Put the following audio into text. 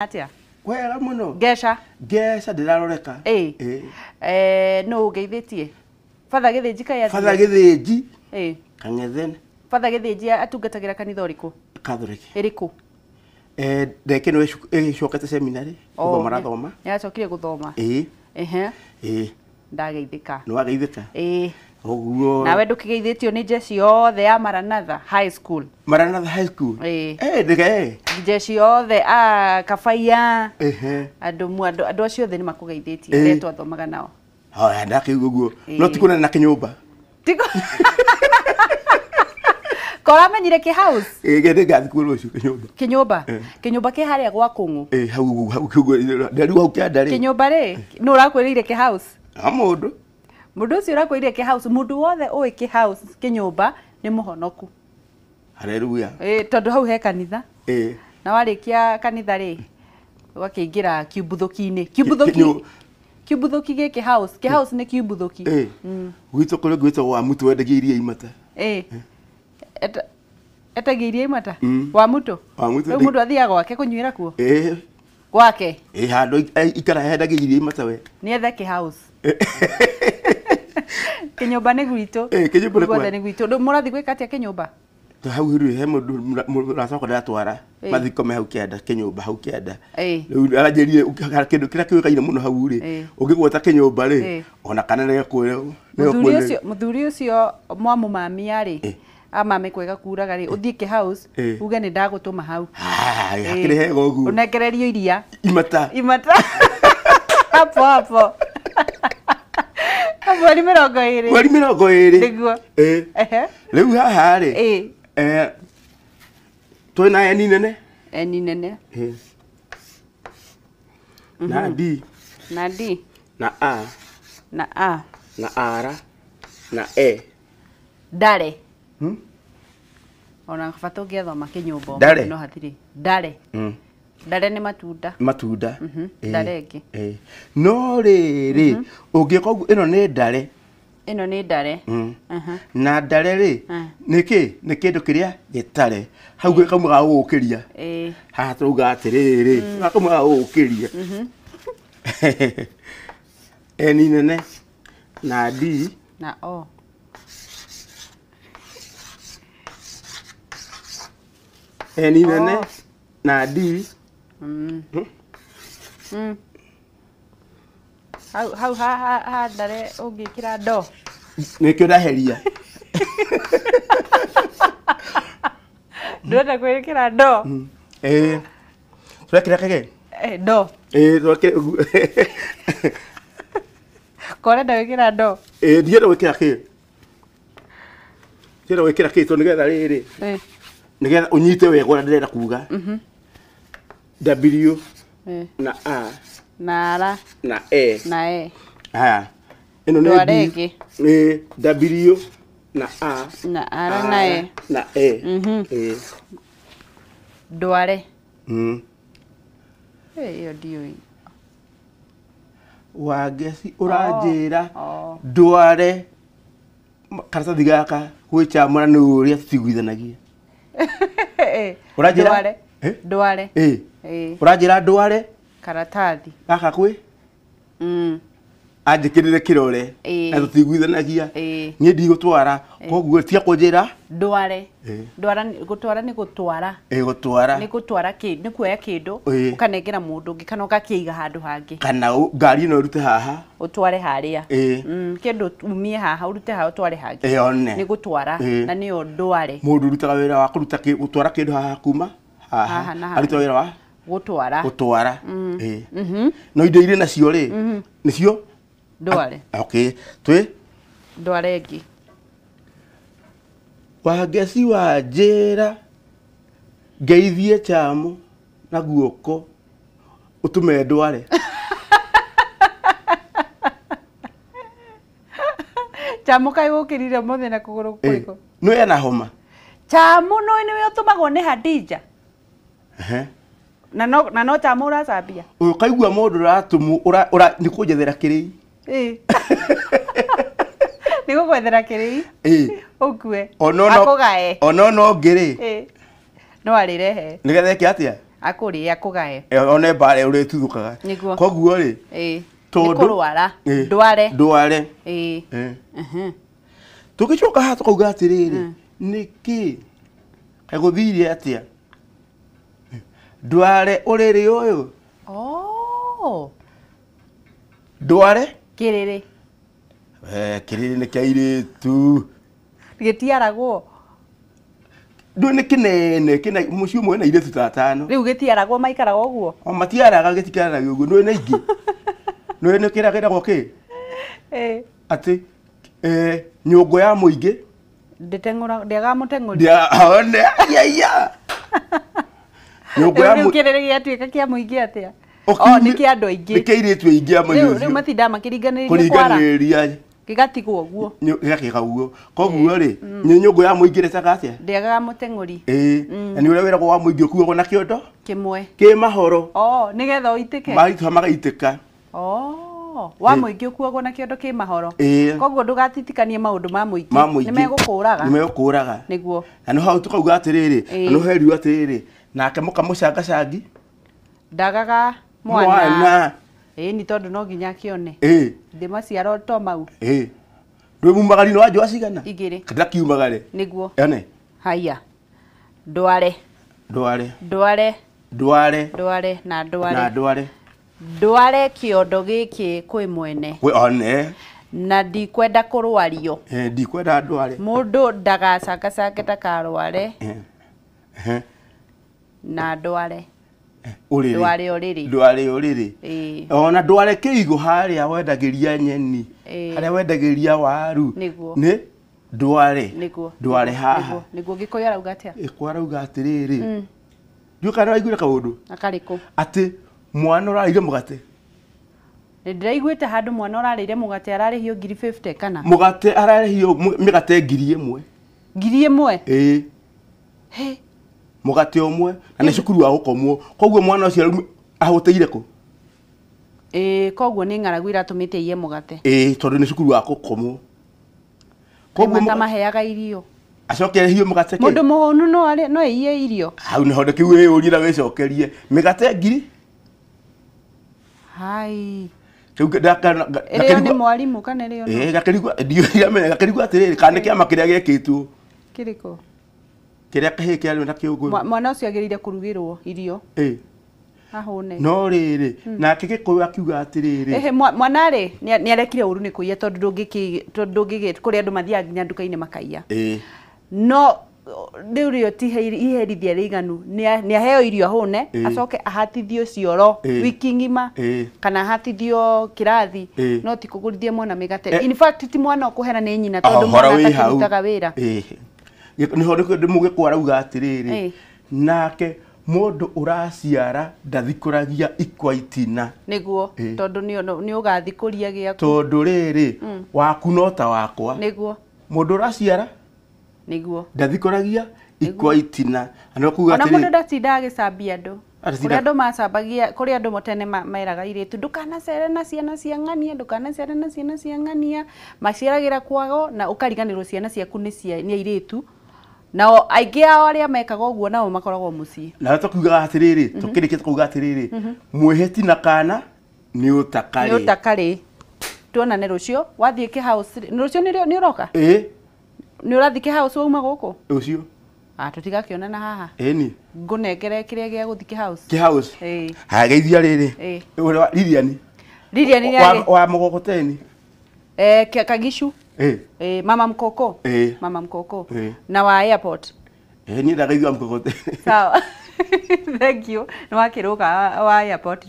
atia wega muno ngeca ngeca ndiraroreka eh eh no geithitie fatha githinji kai athi fatha githinji eh kang'ethen fatha githinji atungatagira kanitha uriku catholic iriku eh ndeke no icokete seminary guthoma rathoma yacokire guthoma eh ehe eh ndageithika no ageithika eh Oguo. na Nawe ndukigeithitio ni jeshi yothe ya Maranatha High School. Maranatha High School. Eh. Eh, dege eh. Jeshi yothe a eh eh Andu mu andu andu acio the ni eh. ile twathomaga nao. Haya ndakiguo guguo No tikuna na kinyumba. Tiko. Kora menyire ki house. Eh, gede gathi kuo rucio kinyumba. Kinyumba. Kinyumba ke haria gwa kungu. Eh, hau hau kiugo. Ndari hau kia ndari. Kinyumba ri. Ni urakwirire ki house. Ha mundu ucio urakuire ki house mundu wothe ui ki house kinyumba ni muhonoku haleluya eh tondu hau he kanitha eh na warikia kanitha ri wakiingira kiubuthuki-ini kiubuthuki kiubuthuki giki house ki house ni kiubuthuki eh mm. gwitå kå rä gwätwo wa mutu tå wendagia iria imata mm. eh etagia iria imata wa mutu wa mutu u må ndå athiaga wake kå kuo ra kuo gwake handå ikara hendagia iria imata we nä ethe kä house kinyumba ni gwitå eh, kinyumba ne gwitå må rathiä gwä ka atä a to hau hiru he mũracoka ndĩratwara eh. mathiko me hau kĩanda kĩnyũmba hau kĩanda eh. rĩu aranjĩrire kĩndũ kĩrĩa kĩũĩkaine no hau rĩ ũngĩgweta kĩnyũmba rĩ ona kana kanene gĩkwĩre mũthuri ũcio mwamũ mamia rĩ amame kwega kuraga rĩ ũthiĩ kĩ house uge nĩ ndagũtũma hau hakĩrĩ hega ũguo ũnengererio iria imata imata hapo hapo mweri mirongo iri mweri mirongo iri niguo riu haha ri twä na eni nene eni nene na mhm. d na d na a na a na ara na e ndare hmm? ona bata å ngä athoma kä nyå mba hatirä ndare ndare nä matunda matunda mhm. eh, ndare ä ngä eh. no riri rä mhm. å ngä ka Ino no nä ndare mm. na ndare rä ah. Niki niki nä kä ndå kä rä a gä tare hau gä eh. kamwe ga gå kä ria haha tå rauga atä rä eni nene na d na o eni nene na d Mm. Mm. Mm. Hau hau ha ha ha ndare ungikira ndo. Nikio ndaheria. Ndurenda kwikira ndo. Mm. Eh. Turekira kage. Eh ndo. Eh turekira kä gwikira ndo. Eh ndienda gwikira kage. Ndienda gwikira kage rä riri. Eh. Nigetha unyite wega ndĩrenda ndä Mhm. kuga W eh, na A na R na E na E. Haya, ĩno nĩ B nĩ W na A na R na E na E. Mhm. e. Hmm. Eh. Ndware. Mm. Ĩyo ndiũĩ. Wangeci ũranjĩra ndware oh, oh. karatathi gaka gwĩcamũra nĩ ũrĩa tũtiguithanagia. Ũranjĩra? Eh, ndware. Eh? Ndware. Eh. Eh. Uranjira ndware? Karatathi. Gaka kwĩ? Mm. Anjĩkĩrĩre kĩrore. Eh. Na tũtiguithanagia. Eh. Niĩ ndigũtwara. Eh. Koguo tia kũnjĩra. Ndware. Eh. Ndwara gũtwara nĩ gũtwara. Eh, gũtwara. Nĩ gũtwara kĩ, nĩ kuoya kĩndũ eh. ũkanengera mũndũ ũngĩ kana iga handũ hangĩ. Kana ngari ĩno rute haha. Ũtware harĩa. Eh. Mm, kĩndũ umie haha ũrute haha ũtware hangĩ. Eh, one. Nĩ gũtwara eh. na nĩyo ndware. Mũndũ ũrutaga wĩra wa kũruta gũtwara kĩndũ haha kuma haha aruti wira wa gutwara gå mm. eh mm-hmm. no indo irä nacio ri mm-hmm. nicio ndware ah, okay twi ndware ngi wangeci wa ra ngeithie chamu na guoko me ndware chamu kai må muthe na kuguru kwiko no ena homa chamu no ni we magwo nä hadija na no na no chama uracambia uyu kaigua mundu uratumu ura ura nikunjethera kiri eh nigugwethera kiri eh ukue ono no akugae ono no ngiri eh no arirehe nigetheke atia akuri akugae one bare uri tuthukaga koguo ri eh tondu kurwara ndware ndware eh eh tugicoka ha tukauga atiriri niki eguthiire atia ndware ũrĩrĩ ũyũ ndware oh. kĩrĩrĩ kĩrĩrĩ nĩ tu airĩtu gĩtiaragwo ndũ nĩ kĩnene kĩna mũciĩ ũmwe na airĩtu ta atano rĩu gĩtiaragwo maikaraga ũguo o matiaraga ne ũguo nĩũĩ ne kira kira nĩ eh ati eh nyũngũ ya mũingĩ ndĩteng'ũra ndĩaga mũteng'ũri ya aiaia nyungu ya mu kirere gĩatuĩka kĩa mũingĩ atĩa o oh, oh, nĩ kĩa andũ aingĩ nĩ kĩa airĩtu aingĩ a mũingĩ rĩu matindaga makĩringanĩrĩria kũringanĩrĩria gĩgatigwo ũguo gĩgakĩga ũguo koguo rĩ mm. nĩ nyũngũ ya mũingĩ rĩtaga atĩa ndĩagaga mũteng'ũri ĩĩ mm. na nĩ ũrĩa wĩragwo wa mũingĩ ũkuagwo na kĩondo kĩmwe kĩ mahoro o oh, nĩgetha ũitĩke magaitũha magaitĩka o wa mũingĩ ũkuagwo na kĩondo kĩ mahoro koguo ndũgatitikanie maũndũ ma mũingĩ nĩ megũkũraga nĩ megũkũraga nĩguo na nĩ hau tũkauga atĩrĩrĩ na nĩ heriu nake muka mucangacangi ndagaga mwana ĩ nĩ tondũ no nginya akĩone ĩ ndä maciaro to mau ĩ ndwĩ mumagarini wa njũa igä rä kana kiumagare guo ene haya ndware ndware ndware ndware ndware na ndware na ndware ndware kĩondo gĩkĩ kwĩ mwene we one na ndikwenda kũrwario ndikwenda ndware ndå ndagacangacange ndakarware na ndware ndware eh, uriri ndware uriri ona ndware kiigo haria wendagiria nyeni haria wendagiria waru ni ndware ndware haha niguo gikuyu arauga atia gikuyu arauga atiriri mm. ndiå kana waiguire kaundu akariku atä mwana å rarä må gate nä raiguä te handå mwana å rarä ire må gate ararä hio kana må gate hiyo migate mä gate ngiri ä mwe ngiri ä mwe ä mugate omwe na nä cukuru wa gå koguo mwana å cio ahåtä ire kå ä koguo nä ng'aragu iratå mä te iye må gate ä tondå nä cukuru wa gå komwo koguo maheaga irio acokere hiå mä gate må ndå må hånu no ä iye irio hau nä hondä kä u ä å ria wä cokerie mä gate ngiri hai gakärigwo atä rä rä kana nä kä ama kä rä a gä kä two kä rä kå kiria kahi kiari na kiugu mwana ucio agirire kurugirwo irio eh ahone no riri hmm. na gikuyu akiuga atiriri ehe mwana ri ni arekire uru ni kuiya tondu ndungiki tondu ndungigi kuri andu mathiaga nginya nduka makaiya eh no riu rio ti iherithia riganu ni aheo irio ahune acoke ahatithio cioro wiki ngima kana ahatithio kirathi no ti kugurithia mwana migate eh. in fact ti mwana ukuhera ni nyina tondu mwana atakirutaga wira gä mugikwa rauga atiriri nake raciara uraciara ragia ikwa itina niguo tondu ni ugathikuria giaku tondu riri mm. waku no ta wakwa niguo mundu uraciara niguo ndathikuragia ikwa itina ana kuga atiri ona mundu ndatinda agicambia andu kuria andu macambagia kuria andu motene meraga iritu ndukanacere na ciana cia ng'ania ndukanacere na ciana cia ng'ania ra kwago na ukariganirwo ciana ciaku ni cia ni airitu nao aingä ao arä a mekaga å guo nao makoragwo må ciä na tå atä rä rä tå kä rä kä kuga atä rä rä mwä hä ti na kana nä å takarä takarä tuona rå cio wathiä kä rå cio nä å roka ä nä å rathi kä wauma gå kå rå cio ah, tå onana haha ni ngå nengere kä rä a gä a gå thiä kä kä hageithia rä rä ririani ririani wa må gogoteni kagishu eh, eh, mama mkoko eh, mama mkoko eh, na wa airport eh, ni ndaga igua mkoko sawa thank you ni wakiruka wa airport